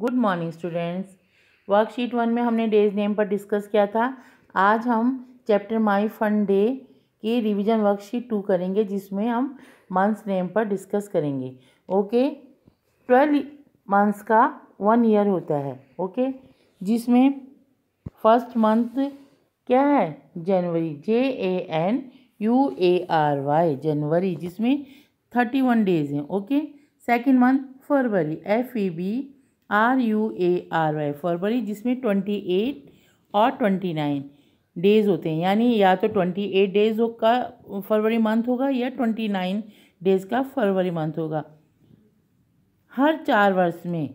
good morning students worksheet one में हमने days name पर डिस्कस किया था आज हम चैप्टर माई फंड डे की रिवीजन वर्कशीट टू करेंगे जिसमें हम मंथ्स नेम पर डिस्कस करेंगे ओके ट्वेल्व मंथ्स का वन ईयर होता है ओके जिसमें फर्स्ट मंथ क्या है जनवरी J A N U A R Y जनवरी जिसमें थर्टी वन डेज हैं ओके सेकेंड मंथ फरवरी F E B R U A R Y फरवरी जिसमें ट्वेंटी एट और ट्वेंटी नाइन डेज़ होते हैं यानी या तो ट्वेंटी एट डेज़ का फरवरी मंथ होगा या ट्वेंटी नाइन डेज़ का फरवरी मंथ होगा हर चार वर्ष में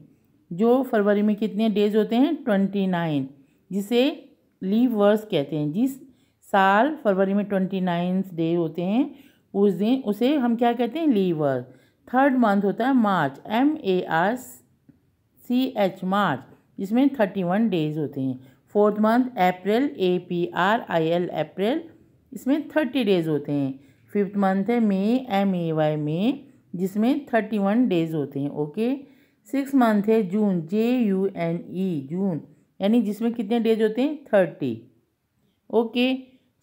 जो फरवरी में कितने डेज़ होते हैं ट्वेंटी नाइन जिसे लीव वर्स कहते हैं जिस साल फरवरी में ट्वेंटी नाइन्थ डे होते हैं उस दिन उसे हम क्या कहते हैं लीव थर्ड मंथ होता है March M A R C H March जिसमें थर्टी वन डेज होते हैं fourth month April A P R I L April इसमें थर्टी डेज होते हैं फिफ्थ मंथ है मे एम ए वाई मे जिसमें थर्टी वन डेज होते हैं ओके सिक्स मंथ है जून जे यू एन ई जून यानी जिसमें कितने डेज होते हैं थर्टी ओके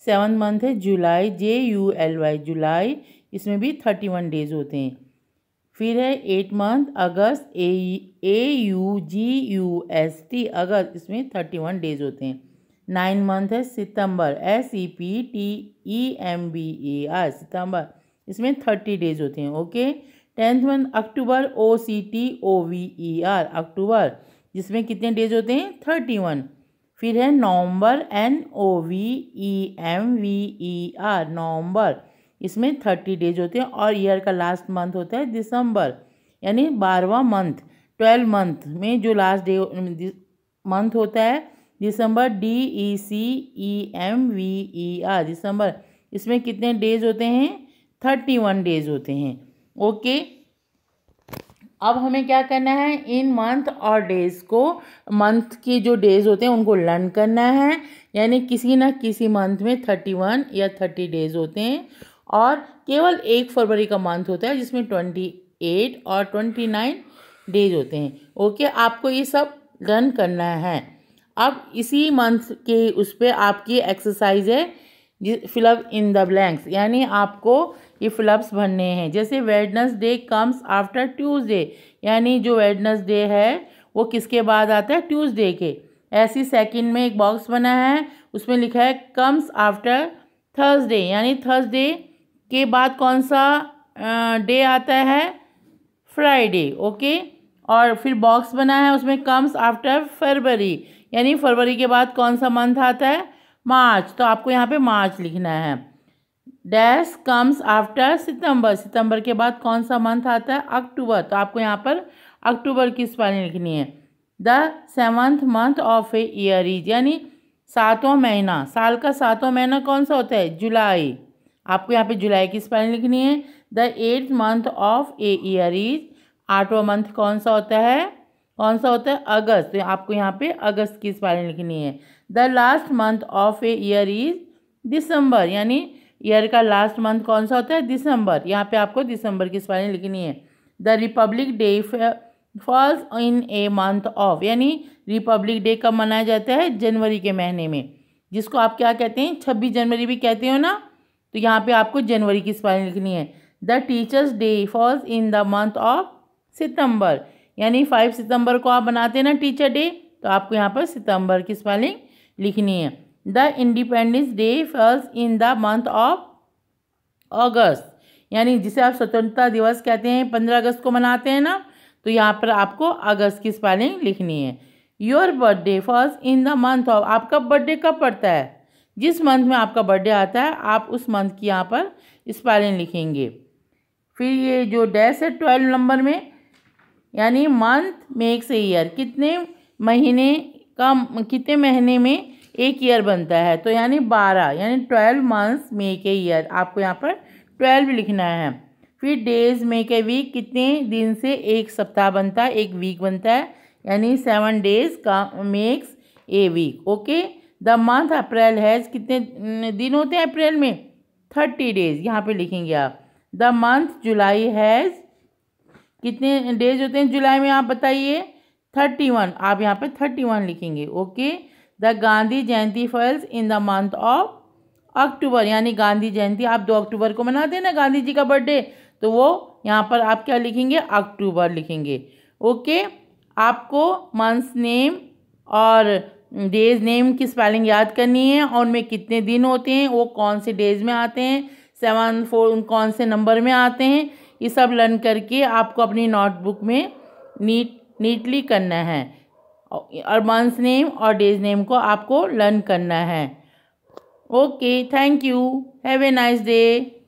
सेवन मंथ है July J U L Y July इसमें भी थर्टी वन डेज होते हैं फिर है एट मंथ अगस्त A A U G U S T अगस्त इसमें थर्टी वन डेज होते हैं नाइन मंथ है सितंबर S E P T E M B A R सितंबर इसमें थर्टी डेज होते हैं ओके टेंथ मंथ अक्टूबर O C T O V E R अक्टूबर जिसमें कितने डेज होते हैं थर्टी वन फिर है नवंबर N O V E M V E R नवंबर इसमें थर्टी डेज होते हैं और ईयर का लास्ट मंथ होता है दिसंबर यानी बारहवा मंथ ट्वेल्व मंथ में जो लास्ट डे मंथ होता है दिसंबर D E C E M V E R दिसंबर इसमें कितने डेज होते हैं थर्टी वन डेज होते हैं ओके अब हमें क्या करना है इन मंथ और डेज को मंथ के जो डेज होते हैं उनको लर्न करना है यानी किसी ना किसी मंथ में थर्टी वन या थर्टी डेज होते हैं और केवल एक फरवरी का मंथ होता है जिसमें ट्वेंटी एट और ट्वेंटी नाइन डेज होते हैं ओके आपको ये सब डन करना है अब इसी मंथ के उस पर आपकी एक्सरसाइज है फिलअप इन द ब्लैंक्स यानी आपको ये फिलअप्स भरने हैं जैसे Wednesday comes after Tuesday यानी जो वेडनस डे है वो किसके बाद आता है ट्यूसडे के ऐसी सेकंड में एक बॉक्स बना है उसमें लिखा है कम्स आफ्टर थर्सडे यानी थर्सडे के बाद कौन सा डे आता है फ्राइडे ओके और फिर बॉक्स बना है उसमें कम्स आफ्टर फरवरी यानी फरवरी के बाद कौन सा मंथ आता है मार्च तो आपको यहाँ पे मार्च लिखना है डैश कम्स आफ्टर सितंबर सितंबर के बाद कौन सा मंथ आता है अक्टूबर तो आपको यहाँ पर अक्टूबर की स्पेलिंग लिखनी है the seventh month of a year is यानी सातवां महीना साल का सातवां महीना कौन सा होता है जुलाई आपको यहाँ पे जुलाई की स्पेलिंग लिखनी है the eight month of a year is आठवा मंथ कौन सा होता है कौन सा होता है अगस्त तो आपको यहाँ पे अगस्त की स्पेलिंग लिखनी है the last month of a year is दिसंबर यानी ईयर का लास्ट मंथ कौन सा होता है दिसंबर यहाँ पे आपको दिसंबर की स्पेलिंग लिखनी है the republic day falls in a month of यानी रिपब्लिक डे कब मनाया जाता है जनवरी के महीने में जिसको आप क्या कहते हैं छब्बीस जनवरी भी कहते हो ना तो यहाँ पे आपको जनवरी की स्पेलिंग लिखनी है the teachers day falls in the month of सितंबर यानी फाइव सितंबर को आप बनाते हैं ना टीचर डे तो आपको यहाँ पर सितंबर की स्पेलिंग लिखनी है the independence day falls in the month of अगस्त यानी जिसे आप स्वतंत्रता दिवस कहते हैं पंद्रह अगस्त को मनाते हैं ना तो यहाँ पर आपको अगस्त की स्पेलिंग लिखनी है your birthday falls in the month of आपका बर्थडे कब पड़ता है जिस मंथ में आपका बर्थडे आता है आप उस मंथ की यहाँ पर स्पेलिंग लिखेंगे फिर ये जो डैश है ट्वेल्व नंबर में यानी मंथ मेक्स से ईयर कितने महीने का कितने महीने में एक ईयर बनता है तो यानी बारह यानी twelve months make a year आपको यहाँ पर ट्वेल्व लिखना है फिर डेज मेक ए वीक कितने दिन से एक सप्ताह बनता है एक वीक बनता है यानी सेवन डेज का makes a week okay the month April has कितने दिन होते हैं अप्रैल में थर्टी डेज यहाँ पे लिखेंगे आप द मंथ जुलाई हैज़ कितने डेज होते हैं जुलाई में आप बताइए थर्टी वन आप यहाँ पे थर्टी वन लिखेंगे okay the Gandhi Jayanti falls in the month of अक्टूबर यानी गांधी जयंती आप दो अक्टूबर को मनाते हैं ना गांधी जी का बर्थडे तो वो यहाँ पर आप क्या लिखेंगे अक्टूबर लिखेंगे ओके आपको मंथ नेम और डेज नेम की स्पेलिंग याद करनी है और उनमें कितने दिन होते हैं वो कौन से डेज में आते हैं सेवन फोर कौन से नंबर में आते हैं ये सब लर्न करके आपको अपनी नोटबुक में नीट नीटली करना है और मंथ नेम और डेज नेम को आपको लर्न करना है okay thank you have a nice day